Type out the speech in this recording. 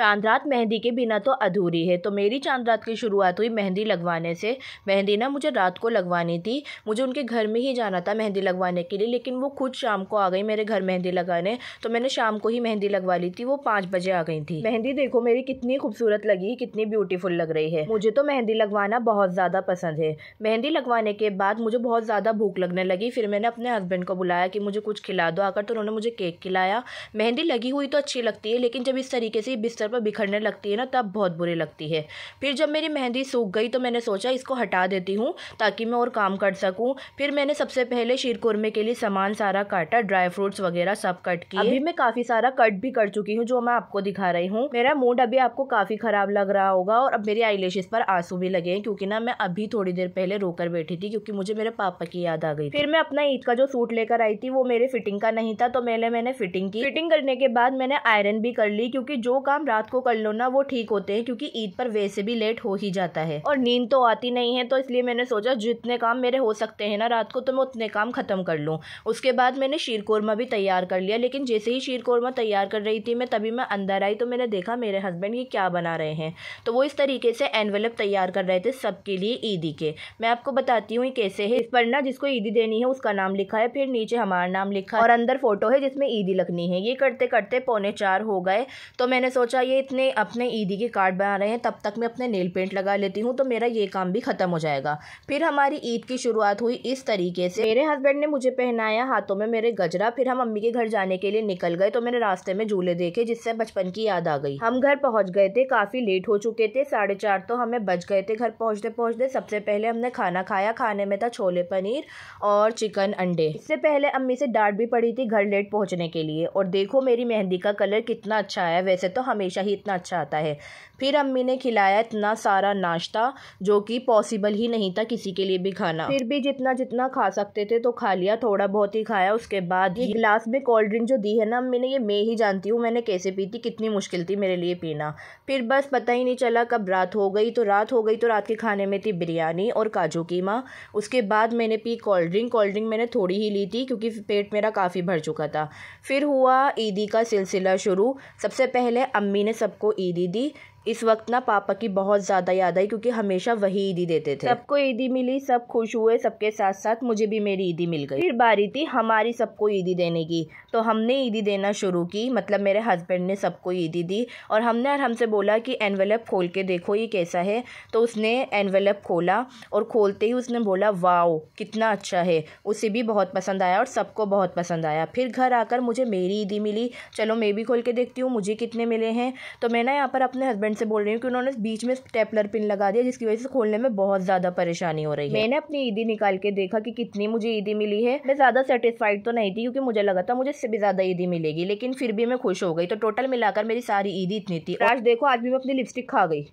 चांद रात मेहंदी के बिना तो अधूरी है तो मेरी चांद रात की शुरुआत हुई मेहंदी लगवाने से मेहंदी ना मुझे रात को लगवानी थी मुझे उनके घर में ही जाना था मेहंदी लगवाने के लिए लेकिन वो खुद शाम को आ गई मेरे घर मेहंदी लगाने तो मैंने शाम को ही मेहंदी लगवा ली थी वो पाँच बजे आ गई थी मेहंदी देखो मेरी कितनी खूबसूरत लगी कितनी ब्यूटीफुल लग रही है मुझे तो मेहंदी लगवाना बहुत ज़्यादा पसंद है मेहंदी लगवाने के बाद मुझे बहुत ज़्यादा भूख लगने लगी फिर मैंने अपने हस्बैंड को बुलाया कि मुझे कुछ खिला दो आकर तो उन्होंने मुझे केक खिलाया मेहंदी लगी हुई तो अच्छी लगती है लेकिन जब इस तरीके से बिस्तर पर बिखरने लगती है ना तब बहुत बुरी लगती है फिर जब मेरी मेहंदी सूख गई तो मैंने सोचा इसको हटा देती हूँ ताकि मैं और काम कर सकूँ फिर मैंने सबसे पहले शीरकुरमे के लिए सामान सारा काटा ड्राई फ्रूट्स वगैरह सब कट किए अभी मैं काफ़ी सारा कट भी कर चुकी हूँ जो मैं आपको दिखा रही हूँ मेरा मूड अभी आपको काफ़ी ख़राब लग रहा होगा और अब मेरी आईलेशेस पर आंसू भी लगे हैं क्योंकि ना मैं अभी थोड़ी देर पहले रोकर बैठी थी क्योंकि मुझे मेरे पापा की याद आ गई फिर मैं अपना ईद का जो सूट लेकर आई थी वो मेरे फिटिंग का नहीं था तो मेले मैंने फिटिंग की फिटिंग करने के बाद मैंने आयरन भी कर ली क्योंकि जो काम रात रात को कर लो ना वो ठीक होते हैं क्योंकि ईद पर वैसे भी लेट हो ही जाता है और नींद तो आती नहीं है तो इसलिए मैंने सोचा जितने काम मेरे हो सकते हैं ना रात को तो मैं उतने काम ख़त्म कर लूँ उसके बाद मैंने शीर कौरमा भी तैयार कर लिया लेकिन जैसे ही शीर कौरमा तैयार कर रही थी मैं तभी मैं अंदर आई तो मैंने देखा मेरे हस्बैंड ये क्या बना रहे हैं तो वो इस तरीके से एनवेलप तैयार कर रहे थे सबके लिए ईदी के मैं आपको बताती हूँ कैसे है इस पर ना जिसको ईदी देनी है उसका नाम लिखा है फिर नीचे हमारा नाम लिखा है और अंदर फोटो है जिसमें ईदी लगनी है ये करते करते पौने चार हो गए तो मैंने सोचा अच्छा ये इतने अपने ईदी के कार्ड बना रहे हैं तब तक मैं अपने नेल पेंट लगा लेती हूँ तो मेरा ये काम भी ख़त्म हो जाएगा फिर हमारी ईद की शुरुआत हुई इस तरीके से मेरे हस्बैंड ने मुझे पहनाया हाथों में मेरे गजरा फिर हम अम्मी के घर जाने के लिए निकल गए तो मैंने रास्ते में झूले देखे जिससे बचपन की याद आ गई हम घर पहुँच गए थे काफ़ी लेट हो चुके थे साढ़े चार तो हमें बच गए थे घर पहुँचते पहुँचते सबसे पहले हमने खाना खाया खाने में था छोले पनीर और चिकन अंडे इससे पहले अम्मी से डांट भी पड़ी थी घर लेट पहुँचने के लिए और देखो मेरी मेहंदी का कलर कितना अच्छा है वैसे तो हमेशा हमेशा ही इतना अच्छा आता है फिर अम्मी ने खिलाया इतना सारा नाश्ता जो कि पॉसिबल ही नहीं था किसी के लिए भी खाना फिर भी जितना जितना खा सकते थे तो खा लिया थोड़ा बहुत ही खाया उसके बाद ये गिलास में कोल्ड ड्रिंक जो दी है ना अम्मी ने ये मैं ही जानती हूँ मैंने कैसे पी थी कितनी मुश्किल थी मेरे लिए पीना फिर बस पता ही नहीं चला कब रात हो गई तो रात हो गई तो रात के खाने में थी बिरयानी और काजू कीमा उसके बाद मैंने पी कोल्ड ड्रिंक कोल्ड ड्रिंक मैंने थोड़ी ही ली थी क्योंकि पेट मेरा काफ़ी भर चुका था फिर हुआ ईदी का सिलसिला शुरू सबसे पहले अम्मी मम्मी ने सबको ईदी दी इस वक्त ना पापा की बहुत ज़्यादा याद आई क्योंकि हमेशा वही ईदी देते थे सबको ईदी मिली सब खुश हुए सबके साथ साथ मुझे भी मेरी ईदी मिल गई फिर बारी थी हमारी सबको ईदी देने की तो हमने ईदी देना शुरू की मतलब मेरे हस्बैंड ने सबको ईदी दी और हमने और हमसे बोला कि एनवेलप खोल के देखो ये कैसा है तो उसने एनवेलप खोला और खोलते ही उसने बोला वाओ कितना अच्छा है उसे भी बहुत पसंद आया और सबको बहुत पसंद आया फिर घर आकर मुझे मेरी ईदी मिली चलो मैं भी खोल के देखती हूँ मुझे कितने मिले हैं तो मैं ना यहाँ पर अपने हस्बैंड फ्रेंड से बोल रही हूँ कि उन्होंने बीच में स्टेपलर पिन लगा दिया जिसकी वजह से खोलने में बहुत ज़्यादा परेशानी हो रही है मैंने अपनी ईदी निकाल के देखा कि कितनी मुझे ईदी मिली है मैं ज़्यादा सेटिस्फाइड तो नहीं थी क्योंकि मुझे लगा था मुझे इससे भी ज़्यादा ईदी मिलेगी लेकिन फिर भी मैं खुश हो गई तो टोटल मिलाकर मेरी सारी ईदी इतनी थी आज देखो आज भी मैं अपनी लिपस्टिक खा गई